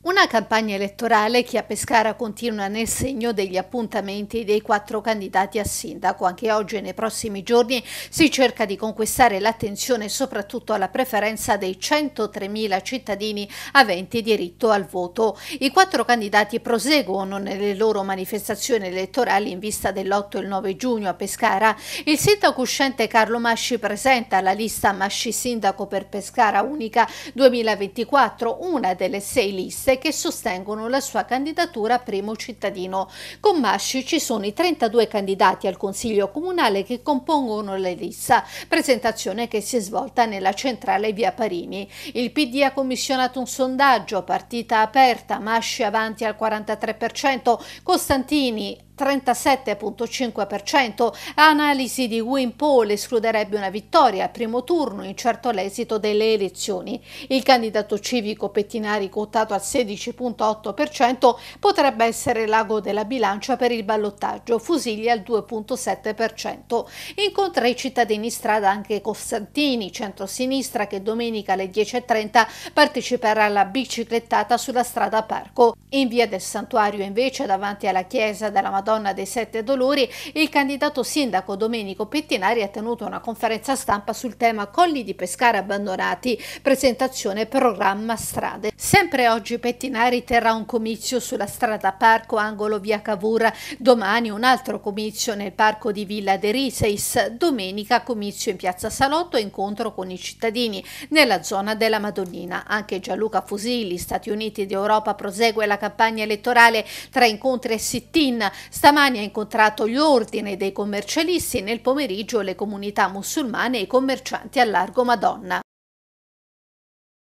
Una campagna elettorale che a Pescara continua nel segno degli appuntamenti dei quattro candidati a sindaco. Anche oggi e nei prossimi giorni si cerca di conquistare l'attenzione soprattutto alla preferenza dei 103.000 cittadini aventi diritto al voto. I quattro candidati proseguono nelle loro manifestazioni elettorali in vista dell'8 e il 9 giugno a Pescara. Il sindaco uscente Carlo Masci presenta la lista Masci Sindaco per Pescara Unica 2024, una delle sei liste liste che sostengono la sua candidatura a primo cittadino. Con Masci ci sono i 32 candidati al Consiglio Comunale che compongono la lista, presentazione che si è svolta nella centrale via Parini. Il PD ha commissionato un sondaggio, partita aperta, Masci avanti al 43%, Costantini 37,5%. Analisi di Wimpole escluderebbe una vittoria al primo turno incerto l'esito delle elezioni. Il candidato civico Pettinari, quotato al 16,8%, potrebbe essere l'ago della bilancia per il ballottaggio, Fusiglia al 2,7%. Incontra i cittadini strada anche Costantini, centrosinistra, che domenica alle 10.30 parteciperà alla biciclettata sulla strada Parco. In via del Santuario, invece, davanti alla chiesa della Madonna donna dei Sette Dolori, il candidato sindaco Domenico Pettinari ha tenuto una conferenza stampa sul tema Colli di Pescara abbandonati, presentazione programma strade. Sempre oggi Pettinari terrà un comizio sulla strada Parco Angolo Via Cavour, domani un altro comizio nel parco di Villa De Riseis, domenica comizio in Piazza Salotto e incontro con i cittadini nella zona della Madonnina. Anche Gianluca Fusili, Stati Uniti d'Europa, prosegue la campagna elettorale tra incontri e sit-in. Stamani ha incontrato gli ordini dei commercialisti e nel pomeriggio le comunità musulmane e i commercianti a Largo Madonna.